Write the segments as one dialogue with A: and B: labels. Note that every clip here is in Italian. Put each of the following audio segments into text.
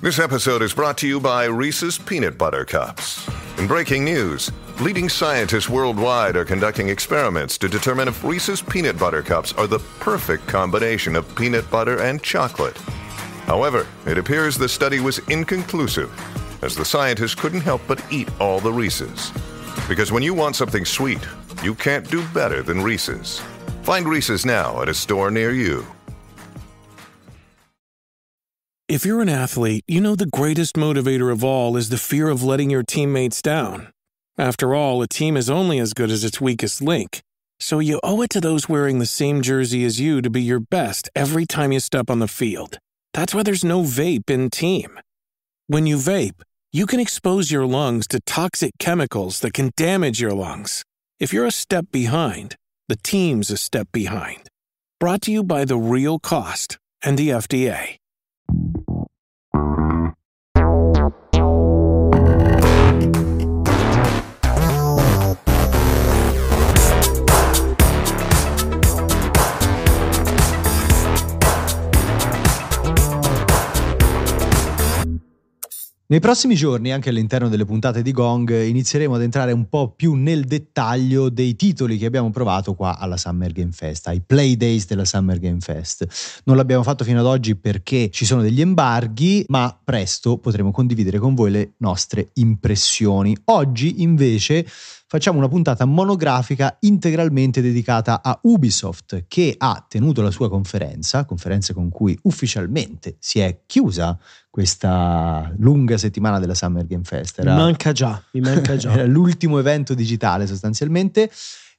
A: This episode is brought to you by Reese's Peanut Butter Cups. In breaking news, leading scientists worldwide are conducting experiments to determine if Reese's Peanut Butter Cups are the perfect combination of peanut butter and chocolate. However, it appears the study was inconclusive, as the scientists couldn't help but eat all the Reese's. Because when you want something sweet, you can't do better than Reese's. Find Reese's now at a store near you. If you're an athlete, you know the greatest motivator of all is the fear of letting your teammates down. After all, a team is only as good as its weakest link, so you owe it to those wearing the same jersey as you to be your best every time you step on the field. That's why there's no vape in team. When you vape, you can expose your lungs to toxic chemicals that can damage your lungs. If you're a step behind, the team's a step behind. Brought to you by The Real Cost and the FDA.
B: Nei prossimi giorni, anche all'interno delle puntate di Gong, inizieremo ad entrare un po' più nel dettaglio dei titoli che abbiamo provato qua alla Summer Game Fest, ai play days della Summer Game Fest. Non l'abbiamo fatto fino ad oggi perché ci sono degli embarghi, ma presto potremo condividere con voi le nostre impressioni. Oggi invece facciamo una puntata monografica integralmente dedicata a Ubisoft che ha tenuto la sua conferenza, conferenza con cui ufficialmente si è chiusa questa lunga settimana della Summer Game Fest. Era... Mi manca già, mi manca già. era l'ultimo evento digitale sostanzialmente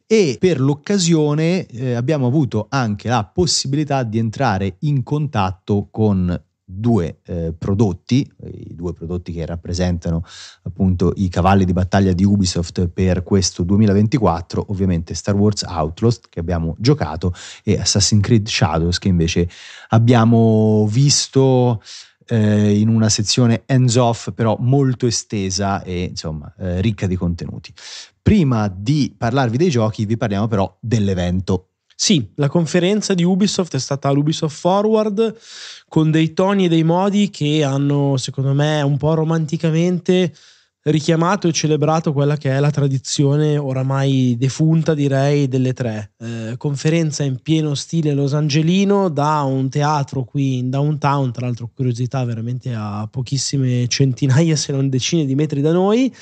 B: e per l'occasione eh, abbiamo avuto anche la possibilità di entrare in contatto con due eh, prodotti, eh, i due prodotti che rappresentano appunto i cavalli di battaglia di Ubisoft per questo 2024, ovviamente Star Wars Outlaws che abbiamo giocato e Assassin's Creed Shadows che invece abbiamo visto eh, in una sezione hands off però molto estesa e insomma eh, ricca di contenuti. Prima di parlarvi dei giochi vi parliamo però dell'evento sì,
A: la conferenza di Ubisoft è stata l'Ubisoft Forward con dei toni e dei modi che hanno, secondo me, un po' romanticamente richiamato e celebrato quella che è la tradizione oramai defunta, direi, delle tre. Eh, conferenza in pieno stile Los Angelino da un teatro qui in downtown, tra l'altro curiosità veramente a pochissime centinaia se non decine di metri da noi,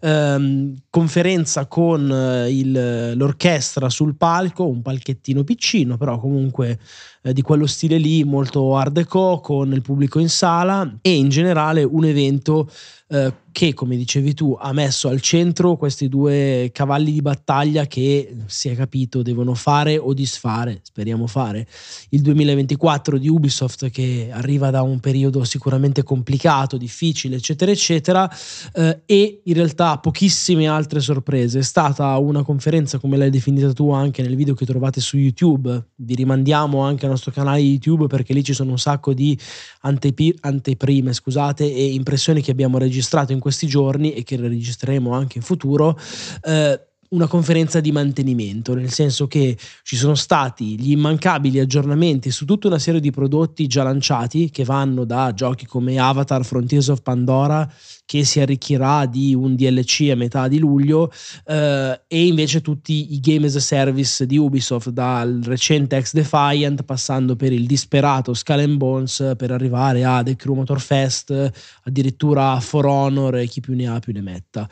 A: eh, conferenza con eh, il, l'orchestra sul palco, un palchettino piccino, però comunque eh, di quello stile lì molto hard deco con il pubblico in sala e in generale un evento eh, che come dicevi tu ha messo al centro questi due cavalli di battaglia che si è capito devono fare o disfare, speriamo fare, il 2024 di Ubisoft che arriva da un periodo sicuramente complicato, difficile eccetera eccetera eh, e in realtà pochissime altre sorprese, è stata una conferenza come l'hai definita tu anche nel video che trovate su YouTube, vi rimandiamo anche a nostro canale YouTube perché lì ci sono un sacco di antepi- anteprime scusate, e impressioni che abbiamo registrato in questi giorni e che registreremo anche in futuro. Eh, una conferenza di mantenimento, nel senso che ci sono stati gli immancabili aggiornamenti su tutta una serie di prodotti già lanciati che vanno da giochi come Avatar, Frontiers of Pandora, che si arricchirà di un DLC a metà di luglio, eh, e invece tutti i game as a service di Ubisoft, dal recente Ex Defiant, passando per il disperato Skull and Bones, per arrivare a The Crew Motor Fest, addirittura For Honor e chi più ne ha più ne metta.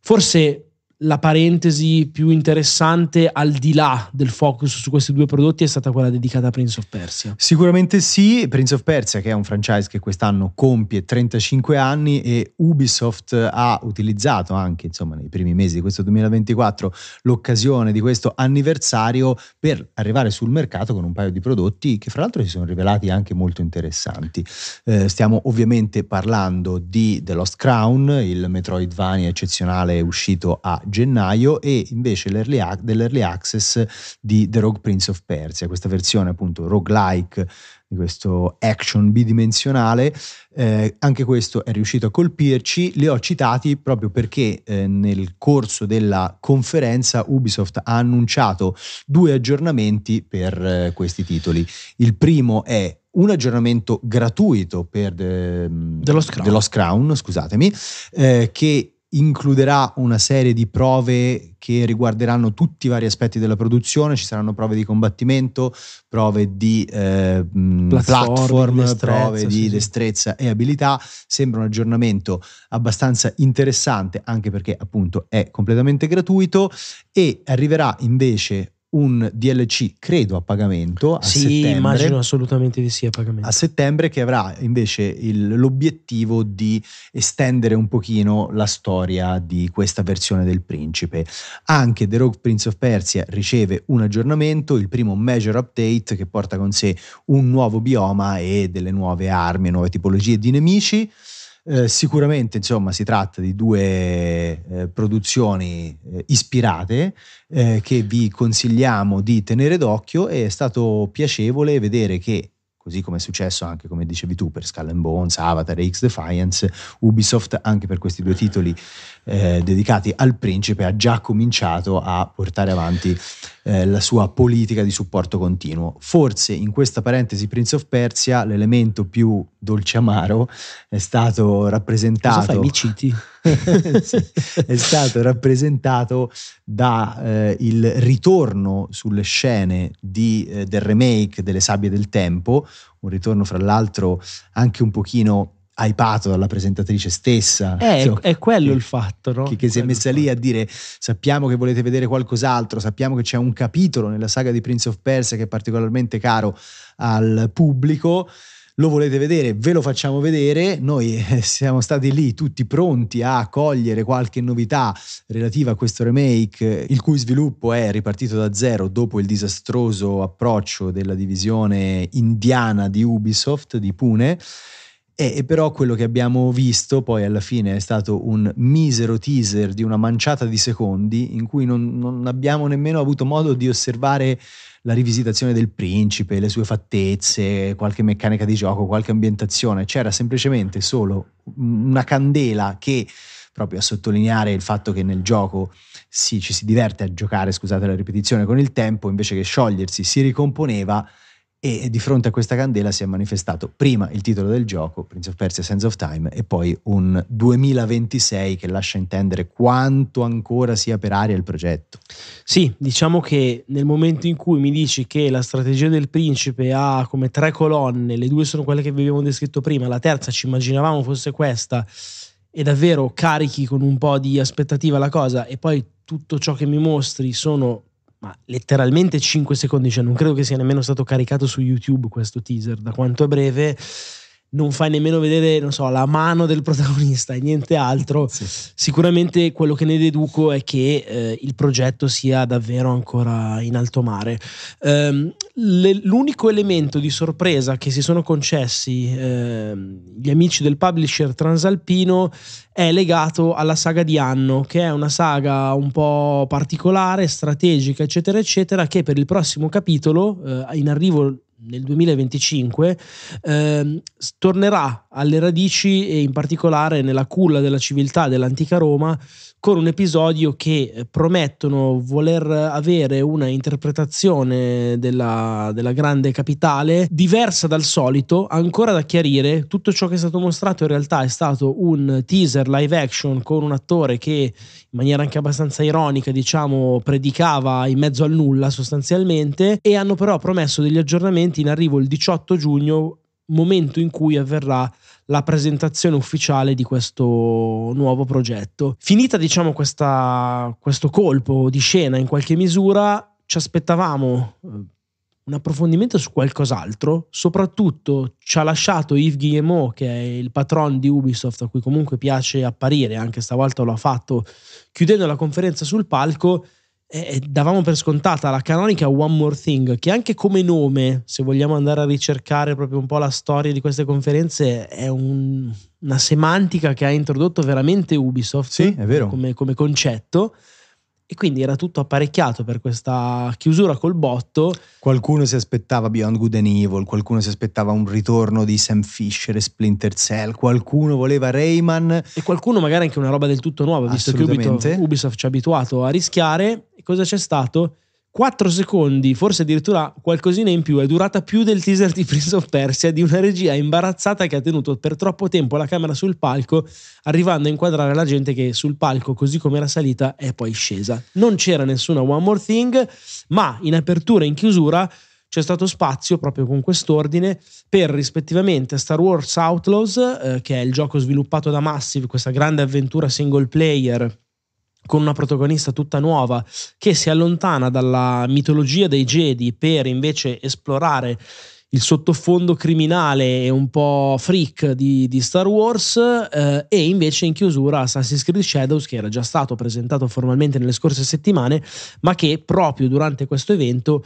A: Forse la parentesi più interessante al di là del focus su questi due prodotti è stata quella dedicata a Prince of Persia.
B: Sicuramente sì, Prince of Persia che è un franchise che quest'anno compie 35 anni e Ubisoft ha utilizzato anche insomma nei primi mesi di questo 2024 l'occasione di questo anniversario per arrivare sul mercato con un paio di prodotti che fra l'altro si sono rivelati anche molto interessanti. Eh, stiamo ovviamente parlando di The Lost Crown, il Metroidvania eccezionale uscito a gennaio e invece ac- dell'early access di The Rogue Prince of Persia, questa versione appunto roguelike di questo action bidimensionale. Eh, anche questo è riuscito a colpirci, li ho citati proprio perché eh, nel corso della conferenza Ubisoft ha annunciato due aggiornamenti per eh, questi titoli. Il primo è un aggiornamento gratuito per The, ehm, The Lost Crown, The Lost Crown scusatemi, eh, che includerà una serie di prove che riguarderanno tutti i vari aspetti della produzione, ci saranno prove di combattimento, prove di eh, platform, di prove di sì, destrezza sì. e abilità, sembra un aggiornamento abbastanza interessante anche perché appunto è completamente gratuito e arriverà invece un DLC, credo, a pagamento. A sì, immagino
A: assolutamente di sì a pagamento. A
B: settembre che avrà invece il, l'obiettivo di estendere un pochino la storia di questa versione del principe. Anche The Rogue Prince of Persia riceve un aggiornamento, il primo major update che porta con sé un nuovo bioma e delle nuove armi, nuove tipologie di nemici. Eh, sicuramente, insomma, si tratta di due eh, produzioni eh, ispirate eh, che vi consigliamo di tenere d'occhio e è stato piacevole vedere che così come è successo anche come dicevi tu per Skull Bones, Avatar e X Defiance, Ubisoft anche per questi due titoli eh, dedicati al principe ha già cominciato a portare avanti eh, la sua politica di supporto continuo. Forse in questa parentesi Prince of Persia l'elemento più dolce amaro è stato rappresentato... Cosa fai, mi citi? è stato rappresentato dal eh, ritorno sulle scene di, eh, del remake delle Sabbie del Tempo, un ritorno fra l'altro anche un pochino hypato dalla presentatrice stessa. Eh, cioè, è, so, è quello che, il fatto, no? Che, che si è messa lì a dire sappiamo che volete vedere qualcos'altro, sappiamo che c'è un capitolo nella saga di Prince of Persia che è particolarmente caro al pubblico lo volete vedere, ve lo facciamo vedere. Noi eh, siamo stati lì tutti pronti a cogliere qualche novità relativa a questo remake, il cui sviluppo è ripartito da zero dopo il disastroso approccio della divisione indiana di Ubisoft di Pune e, e, però quello che abbiamo visto poi alla fine è stato un misero teaser di una manciata di secondi in cui non, non abbiamo nemmeno avuto modo di osservare la rivisitazione del principe, le sue fattezze, qualche meccanica di gioco, qualche ambientazione. C'era semplicemente solo una candela che proprio a sottolineare il fatto che nel gioco sì, ci si diverte a giocare, scusate la ripetizione, con il tempo invece che sciogliersi, si ricomponeva e di fronte a questa candela si è manifestato prima il titolo del gioco, Prince of Persia Sense of Time, e poi un 2026 che lascia intendere quanto
A: ancora sia per aria il progetto. Sì, diciamo che nel momento in cui mi dici che la strategia del principe ha come tre colonne, le due sono quelle che vi abbiamo descritto prima, la terza ci immaginavamo fosse questa, e davvero carichi con un po' di aspettativa la cosa, e poi tutto ciò che mi mostri sono ma letteralmente 5 secondi, cioè non credo che sia nemmeno stato caricato su YouTube questo teaser, da quanto è breve, non fai nemmeno vedere, non so, la mano del protagonista e niente altro. Sì. Sicuramente quello che ne deduco è che eh, il progetto sia davvero ancora in alto mare. Um, le, l'unico elemento di sorpresa che si sono concessi eh, gli amici del publisher transalpino è legato alla saga di Anno, che è una saga un po' particolare, strategica, eccetera, eccetera, che per il prossimo capitolo, eh, in arrivo nel 2025 eh, tornerà alle radici e in particolare nella culla della civiltà dell'antica Roma con un episodio che eh, promettono voler avere una interpretazione della, della grande capitale diversa dal solito, ancora da chiarire. Tutto ciò che è stato mostrato in realtà è stato un teaser live action con un attore che in maniera anche abbastanza ironica, diciamo, predicava in mezzo al nulla sostanzialmente e hanno però promesso degli aggiornamenti in arrivo il 18 giugno momento in cui avverrà la presentazione ufficiale di questo nuovo progetto. Finita diciamo questa, questo colpo di scena in qualche misura, ci aspettavamo eh, un approfondimento su qualcos'altro, soprattutto ci ha lasciato Yves Guillemot, che è il patron di Ubisoft, a cui comunque piace apparire, anche stavolta lo ha fatto chiudendo la conferenza sul palco, eh, eh, davamo per scontata la canonica One More Thing, che anche come nome, se vogliamo andare a ricercare proprio un po' la storia di queste conferenze, è un, una semantica che ha introdotto veramente Ubisoft sì, come, come concetto. E quindi era tutto apparecchiato per questa chiusura col botto. Qualcuno
B: si aspettava Beyond Good and Evil, qualcuno si aspettava un ritorno di Sam Fisher e Splinter
A: Cell, qualcuno voleva Rayman. E qualcuno magari anche una roba del tutto nuova, visto che Ubisoft, Ubisoft ci ha abituato a rischiare cosa c'è stato? 4 secondi, forse addirittura qualcosina in più, è durata più del teaser di Prince of Persia di una regia imbarazzata che ha tenuto per troppo tempo la camera sul palco, arrivando a inquadrare la gente che sul palco, così come era salita, è poi scesa. Non c'era nessuna One More Thing, ma in apertura e in chiusura c'è stato spazio proprio con quest'ordine per rispettivamente Star Wars Outlaws, eh, che è il gioco sviluppato da Massive, questa grande avventura single player con una protagonista tutta nuova che si allontana dalla mitologia dei Jedi per invece esplorare il sottofondo criminale e un po' freak di, di Star Wars eh, e invece in chiusura Assassin's Creed Shadows che era già stato presentato formalmente nelle scorse settimane ma che proprio durante questo evento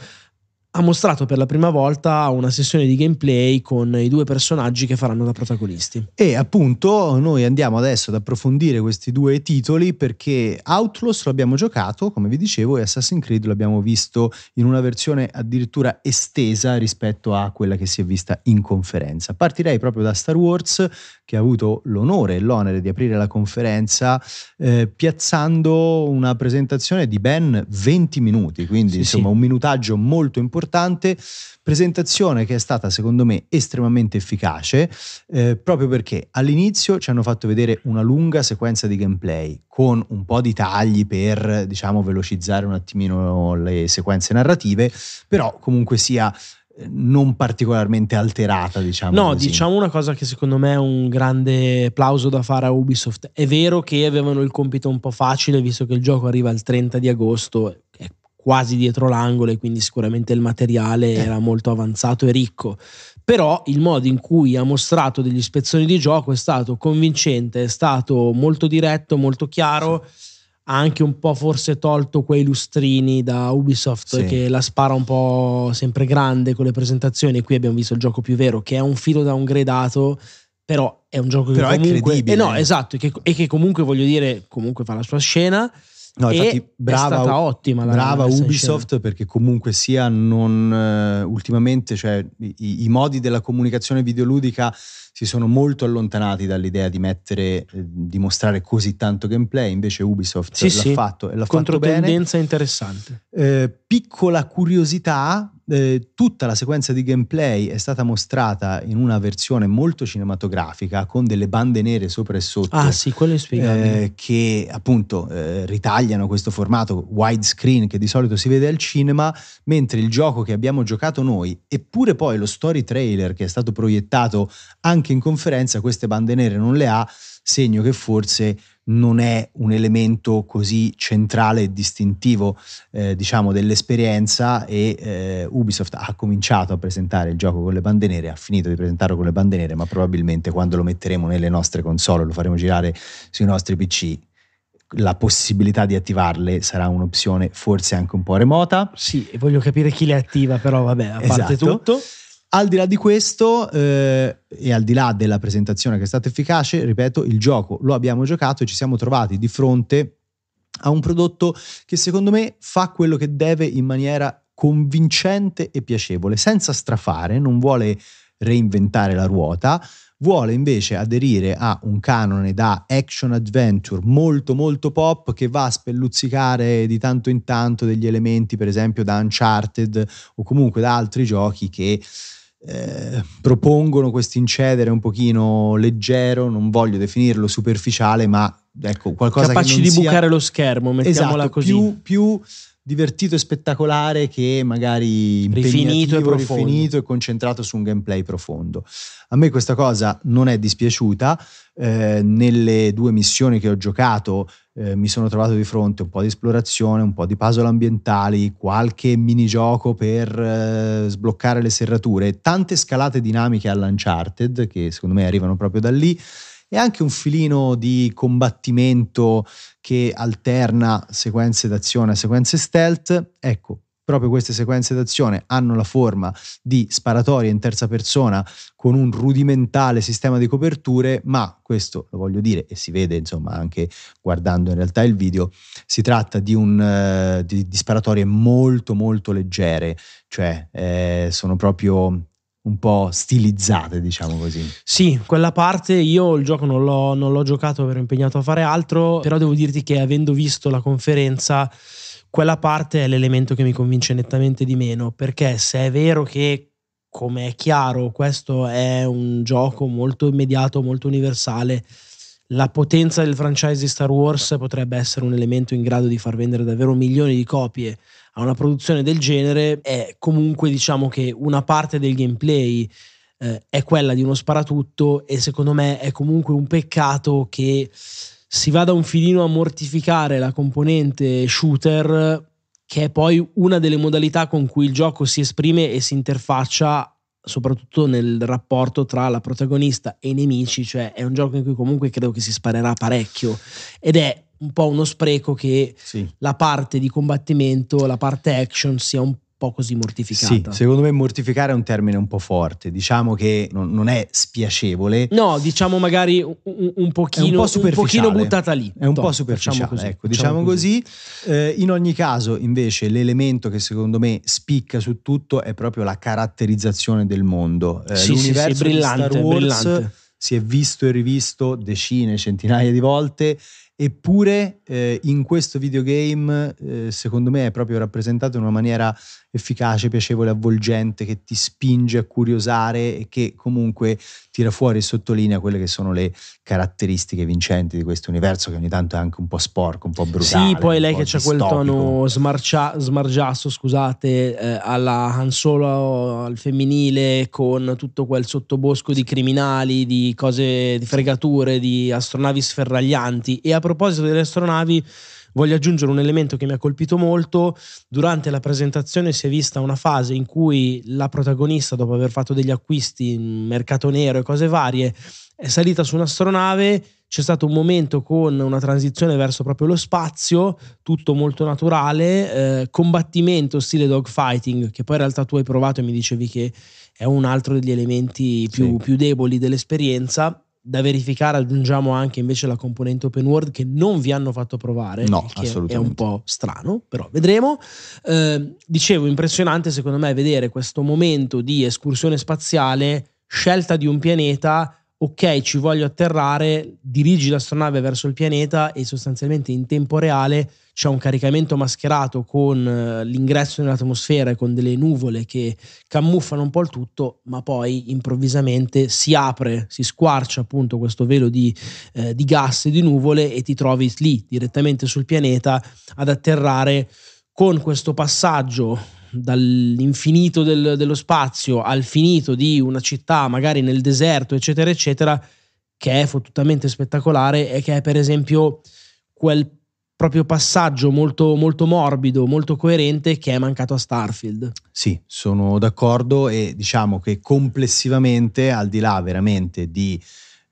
A: ha mostrato per la prima volta una sessione di gameplay con i due personaggi che faranno da protagonisti. E appunto noi andiamo adesso ad approfondire questi due titoli perché Outlaws
B: l'abbiamo giocato, come vi dicevo, e Assassin's Creed l'abbiamo visto in una versione addirittura estesa rispetto a quella che si è vista in conferenza. Partirei proprio da Star Wars che ha avuto l'onore e l'onere di aprire la conferenza eh, piazzando una presentazione di ben 20 minuti, quindi sì, insomma sì. un minutaggio molto importante importante, presentazione che è stata secondo me estremamente efficace, eh, proprio perché all'inizio ci hanno fatto vedere una lunga sequenza di gameplay con un po' di tagli per, diciamo, velocizzare un attimino le sequenze narrative, però comunque sia eh, non particolarmente alterata, diciamo. No, così. diciamo
A: una cosa che secondo me è un grande applauso da fare a Ubisoft. È vero che avevano il compito un po' facile, visto che il gioco arriva il 30 di agosto, quasi dietro l'angolo e quindi sicuramente il materiale eh. era molto avanzato e ricco. Però il modo in cui ha mostrato degli spezzoni di gioco è stato convincente, è stato molto diretto, molto chiaro. Sì. Ha anche un po' forse tolto quei lustrini da Ubisoft sì. che la spara un po' sempre grande con le presentazioni. Qui abbiamo visto il gioco più vero, che è un filo da downgradato, però è un gioco però che comunque... È credibile. Eh no, esatto, e che, e che comunque voglio dire, comunque fa la sua scena No, infatti, brava, è stata ottima la brava Ubisoft
B: perché comunque sia non, eh, ultimamente cioè, i, i, modi della comunicazione videoludica si sono molto allontanati dall'idea di mettere eh, di mostrare così tanto gameplay invece Ubisoft sì, l'ha sì. fatto e l'ha fatto bene controtendenza
A: interessante
B: eh, piccola curiosità eh, tutta la sequenza di gameplay è stata mostrata in una versione molto cinematografica con delle bande nere sopra e sotto. Ah sì,
A: quello è spiegabile.
B: Eh, che appunto eh, ritagliano questo formato widescreen che di solito si vede al cinema, mentre il gioco che abbiamo giocato noi, eppure poi lo story trailer che è stato proiettato anche in conferenza, queste bande nere non le ha segno che forse non è un elemento così centrale e distintivo eh, diciamo dell'esperienza e eh, Ubisoft ha cominciato a presentare il gioco con le bande nere, ha finito di presentarlo con le bande nere, ma probabilmente quando lo metteremo nelle nostre console, lo faremo girare sui nostri PC, la possibilità di attivarle sarà un'opzione forse anche un po'
A: remota. Sì, e voglio capire chi le attiva, però vabbè, a esatto. parte tutto.
B: Al di là di questo eh, e al di là della presentazione che è stata efficace, ripeto, il gioco lo abbiamo giocato e ci siamo trovati di fronte a un prodotto che secondo me fa quello che deve in maniera convincente e piacevole, senza strafare, non vuole reinventare la ruota, vuole invece aderire a un canone da action adventure molto molto pop che va a spelluzzicare di tanto in tanto degli elementi per esempio da Uncharted o comunque da altri giochi che eh, propongono questo incedere un pochino leggero, non voglio definirlo superficiale, ma ecco qualcosa Capaci che non di sia... bucare
A: lo schermo, mettiamola esatto, così. Più,
B: più divertito e spettacolare che magari rifinito e, profondo. rifinito e concentrato su un gameplay profondo. A me questa cosa non è dispiaciuta, eh, nelle due missioni che ho giocato eh, mi sono trovato di fronte un po' di esplorazione, un po' di puzzle ambientali, qualche minigioco per eh, sbloccare le serrature, tante scalate dinamiche all'Uncharted che secondo me arrivano proprio da lì e anche un filino di combattimento che alterna sequenze d'azione a sequenze stealth. Ecco, proprio queste sequenze d'azione hanno la forma di sparatorie in terza persona con un rudimentale sistema di coperture, ma questo lo voglio dire e si vede insomma anche guardando in realtà il video, si tratta di, un, eh, di, di sparatorie molto molto leggere, cioè eh, sono proprio un po' stilizzate, diciamo così.
A: Sì, quella parte io il gioco non l'ho, non l'ho giocato, ero impegnato a fare altro, però devo dirti che avendo visto la conferenza, quella parte è l'elemento che mi convince nettamente di meno, perché se è vero che, come è chiaro, questo è un gioco molto immediato, molto universale, la potenza del franchise di Star Wars potrebbe essere un elemento in grado di far vendere davvero milioni di copie a una produzione del genere, è comunque diciamo che una parte del gameplay eh, è quella di uno sparatutto e secondo me è comunque un peccato che si vada un filino a mortificare la componente shooter che è poi una delle modalità con cui il gioco si esprime e si interfaccia soprattutto nel rapporto tra la protagonista e i nemici, cioè è un gioco in cui comunque credo che si sparerà parecchio ed è un po' uno spreco che sì. la parte di combattimento, la parte action sia un po' così mortificata. Sì, secondo
B: me mortificare è un termine un po' forte, diciamo che non, non è spiacevole.
A: No, diciamo magari un, un pochino, un, po un, pochino buttata lì. È un Top, po' diciamo, superficiale, diciamo così, ecco, diciamo, diciamo così.
B: così. Eh, in ogni caso, invece, l'elemento che secondo me spicca su tutto è proprio la caratterizzazione del mondo. Eh, sì, l'universo sì, sì, brillante, di Star Wars brillante. si è visto e rivisto decine, centinaia di volte Eppure eh, in questo videogame, eh, secondo me, è proprio rappresentato in una maniera efficace, piacevole, avvolgente, che ti spinge a curiosare e che comunque tira fuori e sottolinea quelle che sono le caratteristiche vincenti di questo universo, che ogni tanto è anche un po' sporco, un po' brutale. Sì, poi lei che c'è quel tono
A: smarcia, smargiasso, scusate, eh, alla Han Solo al femminile, con tutto quel sottobosco di criminali, di cose, di fregature, di astronavi sferraglianti. E a proposito delle astronavi, voglio aggiungere un elemento che mi ha colpito molto. Durante la presentazione si è vista una fase in cui la protagonista, dopo aver fatto degli acquisti in mercato nero e cose varie, è salita su un'astronave. C'è stato un momento con una transizione verso proprio lo spazio, tutto molto naturale, eh, combattimento stile dogfighting, che poi in realtà tu hai provato e mi dicevi che è un altro degli elementi più, sì. più deboli dell'esperienza da verificare aggiungiamo anche invece la componente open world che non vi hanno fatto provare no assolutamente è un po' strano però vedremo eh, dicevo impressionante secondo me vedere questo momento di escursione spaziale scelta di un pianeta ok, ci voglio atterrare, dirigi l'astronave verso il pianeta e sostanzialmente in tempo reale c'è un caricamento mascherato con eh, l'ingresso nell'atmosfera e con delle nuvole che camuffano un po' il tutto, ma poi improvvisamente si apre, si squarcia appunto questo velo di, eh, di gas e di nuvole e ti trovi lì direttamente sul pianeta ad atterrare con questo passaggio dall'infinito del, dello spazio al finito di una città, magari nel deserto, eccetera, eccetera, che è fottutamente spettacolare e che è per esempio quel proprio passaggio molto, molto morbido, molto coerente che è mancato a Starfield.
B: Sì, sono d'accordo e diciamo che complessivamente, al di là veramente di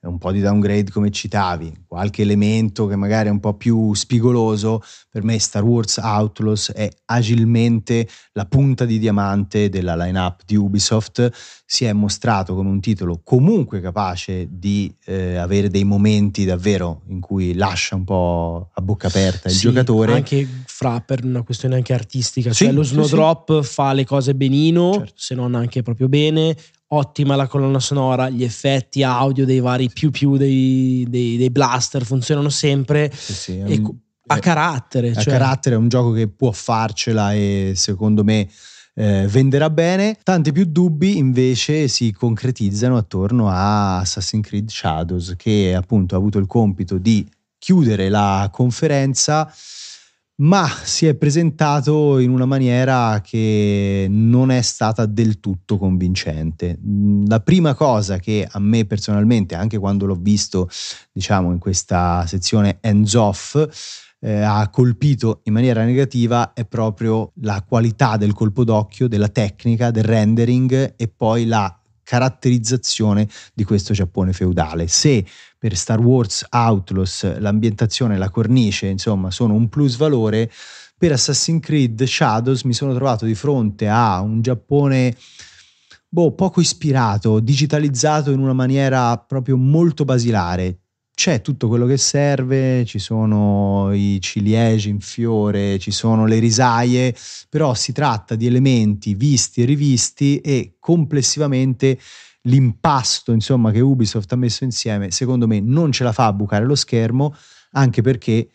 B: un po' di downgrade come citavi, qualche elemento che magari è un po' più spigoloso, per me Star Wars Outlaws è agilmente la punta di diamante della lineup di Ubisoft, si è mostrato come un titolo comunque capace di eh, avere dei momenti davvero in cui lascia un po' a bocca aperta il sì, giocatore. Anche
A: fra per una questione anche artistica, cioè sì, cioè lo Snowdrop sì, fa le cose benino, certo. se non anche proprio bene, ottima la colonna sonora, gli effetti audio dei vari più più dei, dei, dei blaster funzionano sempre. Sì,
B: sì, e, un,
A: a carattere. A cioè. carattere
B: è un gioco che può farcela e secondo me eh, venderà bene. Tanti più dubbi invece si concretizzano attorno a Assassin's Creed Shadows che appunto ha avuto il compito di chiudere la conferenza ma si è presentato in una maniera che non è stata del tutto convincente. Mm, la prima cosa che a me personalmente, anche quando l'ho visto, diciamo, in questa sezione hands off, eh, ha colpito in maniera negativa è proprio la qualità del colpo d'occhio, della tecnica, del rendering e poi la caratterizzazione di questo Giappone feudale. Se per Star Wars Outlaws l'ambientazione, la cornice, insomma, sono un plus valore. Per Assassin's Creed Shadows mi sono trovato di fronte a un Giappone boh, poco ispirato, digitalizzato in una maniera proprio molto basilare. C'è tutto quello che serve, ci sono i ciliegi in fiore, ci sono le risaie, però si tratta di elementi visti e rivisti e complessivamente l'impasto insomma, che Ubisoft ha messo insieme, secondo me non ce la fa a bucare lo schermo, anche perché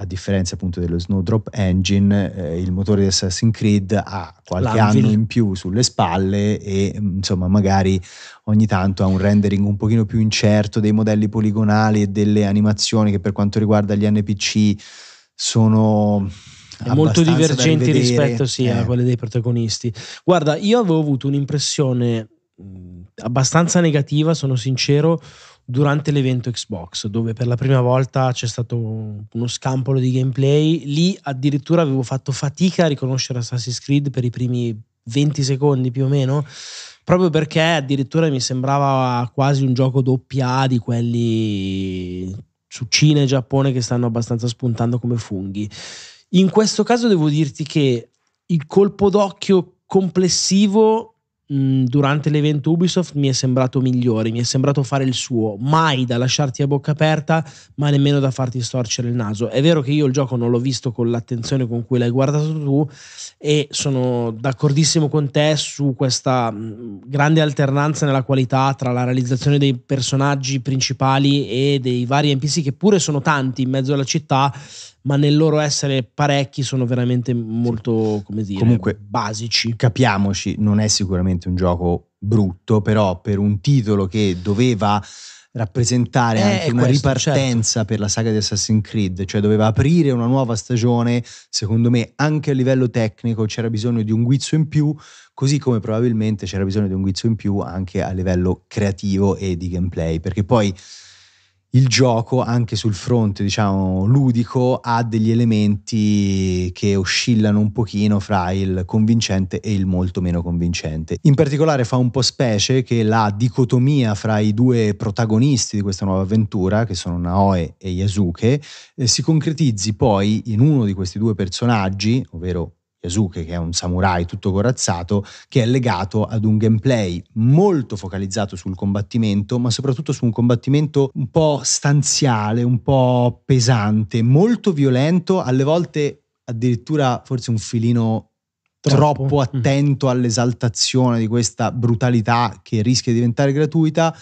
B: a differenza appunto dello Snowdrop Engine, eh, il motore di Assassin's Creed ha qualche L'Anvil. anno in più sulle spalle e mm, insomma magari ogni tanto ha un rendering un pochino più incerto dei modelli poligonali e delle animazioni che per quanto riguarda gli NPC sono
A: molto divergenti rispetto sì, eh. a quelle dei protagonisti. Guarda, io avevo avuto un'impressione abbastanza negativa, sono sincero, durante l'evento Xbox, dove per la prima volta c'è stato uno scampolo di gameplay. Lì addirittura avevo fatto fatica a riconoscere Assassin's Creed per i primi 20 secondi più o meno, proprio perché addirittura mi sembrava quasi un gioco doppia di quelli su Cina e Giappone che stanno abbastanza spuntando come funghi. In questo caso devo dirti che il colpo d'occhio complessivo Mm, durante l'evento Ubisoft mi è sembrato migliore, mi è sembrato fare il suo, mai da lasciarti a bocca aperta, ma nemmeno da farti storcere il naso. È vero che io il gioco non l'ho visto con l'attenzione con cui l'hai guardato tu e sono d'accordissimo con te su questa mm, grande alternanza nella qualità tra la realizzazione dei personaggi principali e dei vari NPC che pure sono tanti in mezzo alla città ma nel loro essere parecchi sono veramente molto, come dire, Comunque, basici. Capiamoci, non è sicuramente
B: un gioco brutto, però per un titolo che doveva rappresentare eh, anche una questo, ripartenza certo. per la saga di Assassin's Creed, cioè doveva aprire una nuova stagione, secondo me anche a livello tecnico c'era bisogno di un guizzo in più, così come probabilmente c'era bisogno di un guizzo in più anche a livello creativo e di gameplay, perché poi il gioco anche sul fronte diciamo ludico ha degli elementi che oscillano un pochino fra il convincente e il molto meno convincente. In particolare fa un po' specie che la dicotomia fra i due protagonisti di questa nuova avventura, che sono Naoe e Yasuke, eh, si concretizzi poi in uno di questi due personaggi, ovvero Yasuke, che è un samurai tutto corazzato, che è legato ad un gameplay molto focalizzato sul combattimento, ma soprattutto su un combattimento un po' stanziale, un po' pesante, molto violento, alle volte addirittura forse un filino troppo, troppo mm. attento all'esaltazione di questa brutalità che rischia di diventare gratuita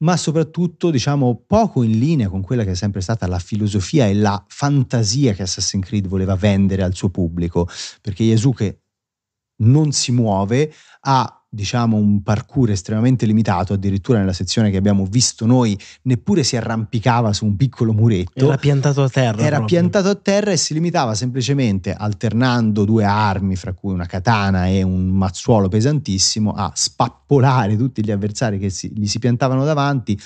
B: ma soprattutto diciamo poco in linea con quella che è sempre stata la filosofia e la fantasia che Assassin's Creed voleva vendere al suo pubblico, perché Yasuke non si muove, ha diciamo un parkour estremamente limitato, addirittura nella sezione che abbiamo visto noi neppure si arrampicava su un piccolo muretto. Era piantato a terra. Era proprio. piantato a terra e si limitava semplicemente alternando due armi, fra cui una katana e un mazzuolo pesantissimo, a spappolare tutti gli avversari che si, gli si piantavano davanti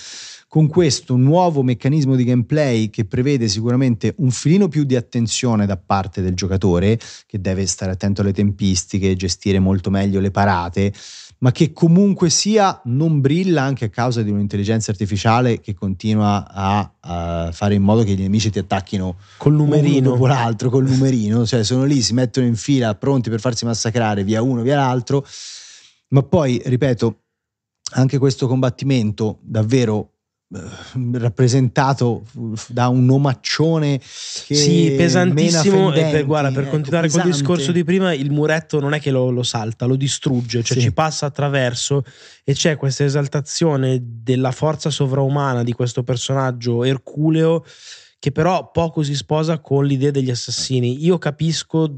B: con questo nuovo meccanismo di gameplay che prevede sicuramente un filino più di attenzione da parte del giocatore, che deve stare attento alle tempistiche, gestire molto meglio le parate, ma che comunque sia non brilla anche a causa di un'intelligenza artificiale che continua a, a fare in modo che i nemici ti attacchino col numerino dopo l'altro, col numerino, cioè sono lì, si mettono in fila pronti per farsi massacrare via uno, via l'altro, ma poi, ripeto, anche questo combattimento davvero eh, rappresentato da un omaccione che sì, pesantissimo e per, eh, guarda, per ecco, continuare pesante. col discorso di
A: prima il muretto non è che lo, lo salta lo distrugge, cioè sì. ci passa attraverso e c'è questa esaltazione della forza sovraumana di questo personaggio erculeo che però poco si sposa con l'idea degli assassini io capisco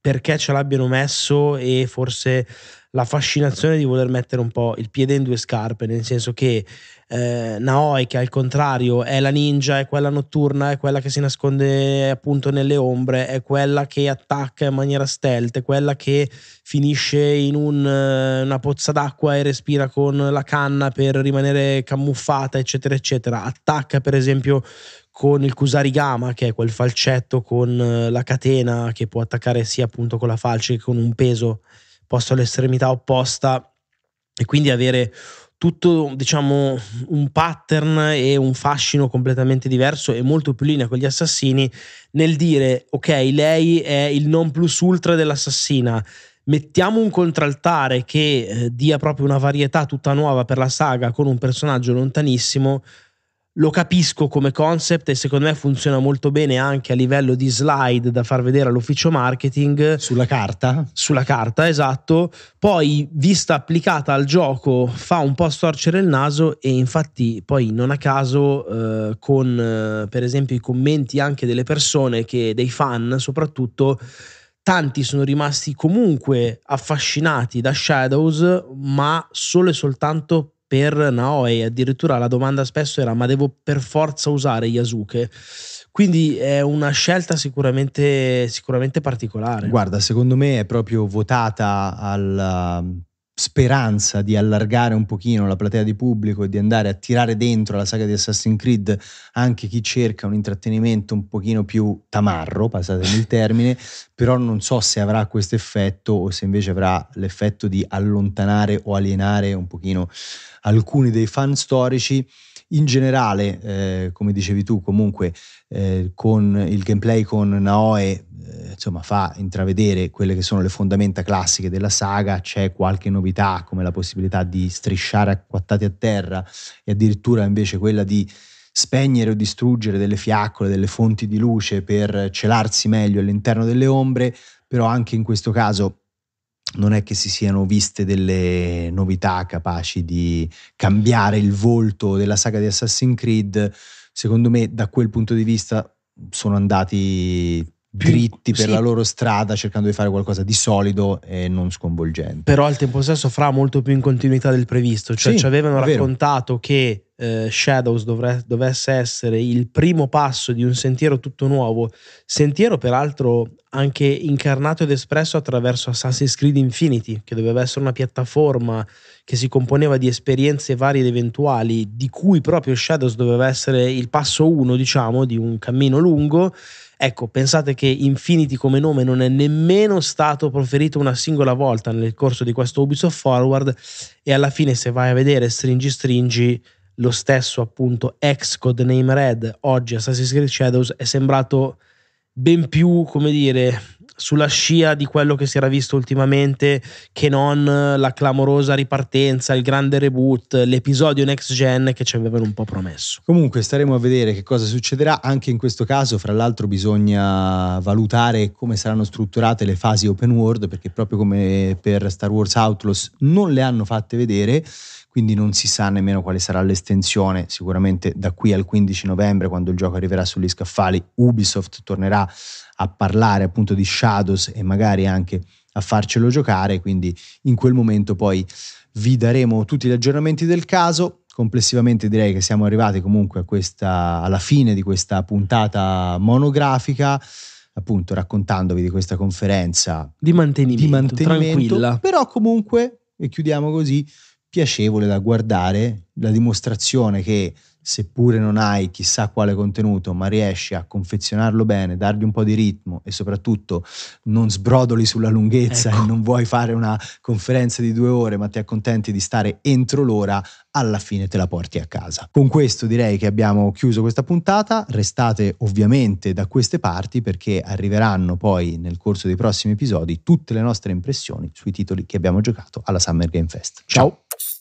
A: perché ce l'abbiano messo e forse la fascinazione di voler mettere un po' il piede in due scarpe, nel senso che eh, Naoi, che al contrario è la ninja, è quella notturna, è quella che si nasconde appunto nelle ombre, è quella che attacca in maniera stealth, è quella che finisce in un, eh, una pozza d'acqua e respira con la canna per rimanere camuffata, eccetera, eccetera. Attacca per esempio con il Kusarigama, che è quel falcetto con eh, la catena che può attaccare sia appunto con la falce che con un peso posso all'estremità opposta e quindi avere tutto diciamo un pattern e un fascino completamente diverso e molto più linea con gli assassini nel dire ok lei è il non plus ultra dell'assassina mettiamo un contraltare che eh, dia proprio una varietà tutta nuova per la saga con un personaggio lontanissimo lo capisco come concept e secondo me funziona molto bene anche a livello di slide da far vedere all'ufficio marketing. Sulla carta? Sulla carta, esatto. Poi, vista applicata al gioco, fa un po' storcere il naso e infatti poi non a caso eh, con eh, per esempio i commenti anche delle persone, che, dei fan soprattutto, tanti sono rimasti comunque affascinati da Shadows, ma solo e soltanto per Naoe. Addirittura la domanda spesso era: ma devo per forza usare Yasuke? Quindi è una scelta sicuramente, sicuramente particolare. Guarda, secondo me è proprio votata al
B: speranza di allargare un pochino la platea di pubblico e di andare a tirare dentro la saga di Assassin's Creed anche chi cerca un intrattenimento un pochino più tamarro, passatemi il termine, però non so se avrà questo effetto o se invece avrà l'effetto di allontanare o alienare un pochino alcuni dei fan storici. In generale, eh, come dicevi tu, comunque eh, con il gameplay con Naoe insomma, fa intravedere quelle che sono le fondamenta classiche della saga, c'è qualche novità come la possibilità di strisciare acquattati a terra e addirittura invece quella di spegnere o distruggere delle fiaccole, delle fonti di luce per celarsi meglio all'interno delle ombre, però anche in questo caso non è che si siano viste delle novità capaci di cambiare il volto della saga di Assassin's Creed. Secondo me, da quel punto di vista, sono andati dritti per sì. la loro strada cercando di fare qualcosa di solido e non sconvolgente.
A: Però al tempo stesso fra molto più in continuità del previsto, cioè sì, ci avevano raccontato che eh, Shadows dovre- dovesse essere il primo passo di un sentiero tutto nuovo, sentiero peraltro anche incarnato ed espresso attraverso Assassin's Creed Infinity, che doveva essere una piattaforma che si componeva di esperienze varie ed eventuali, di cui proprio Shadows doveva essere il passo uno, diciamo, di un cammino lungo Ecco, pensate che Infinity come nome non è nemmeno stato proferito una singola volta nel corso di questo Ubisoft Forward e alla fine se vai a vedere stringi stringi lo stesso appunto ex codename Red oggi Assassin's Creed Shadows è sembrato ben più, come dire, sulla scia di quello che si era visto ultimamente, che non la clamorosa ripartenza, il grande reboot, l'episodio next gen che ci avevano un po' promesso. Comunque
B: staremo a vedere che cosa succederà anche in questo caso, fra l'altro bisogna valutare come saranno strutturate le fasi open world perché proprio come per Star Wars Outlaws non le hanno fatte vedere quindi non si sa nemmeno quale sarà l'estensione. Sicuramente da qui al 15 novembre, quando il gioco arriverà sugli scaffali, Ubisoft tornerà a parlare appunto di Shadows e magari anche a farcelo giocare, quindi in quel momento poi vi daremo tutti gli aggiornamenti del caso. Complessivamente direi che siamo arrivati comunque questa, alla fine di questa puntata monografica appunto raccontandovi di questa conferenza di mantenimento, di mantenimento tranquilla. però comunque, e chiudiamo così, piacevole da guardare la dimostrazione che seppure non hai chissà quale contenuto, ma riesci a confezionarlo bene, dargli un po' di ritmo e soprattutto non sbrodoli sulla lunghezza ecco. e non vuoi fare una conferenza di due ore, ma ti accontenti di stare entro l'ora, alla fine te la porti a casa. Con questo direi che abbiamo chiuso questa puntata, restate ovviamente da queste parti perché arriveranno poi nel corso dei prossimi episodi tutte le nostre impressioni sui titoli che abbiamo giocato alla Summer Game Fest. Ciao. Ciao.